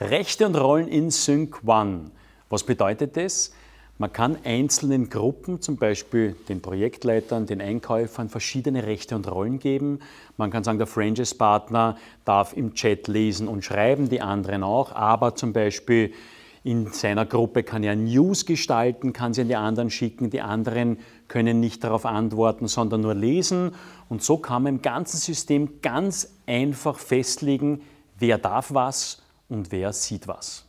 Rechte und Rollen in Sync One. Was bedeutet das? Man kann einzelnen Gruppen, zum Beispiel den Projektleitern, den Einkäufern, verschiedene Rechte und Rollen geben. Man kann sagen, der Franchise-Partner darf im Chat lesen und schreiben, die anderen auch, aber zum Beispiel in seiner Gruppe kann er News gestalten, kann sie an die anderen schicken, die anderen können nicht darauf antworten, sondern nur lesen. Und so kann man im ganzen System ganz einfach festlegen, wer darf was und wer sieht was.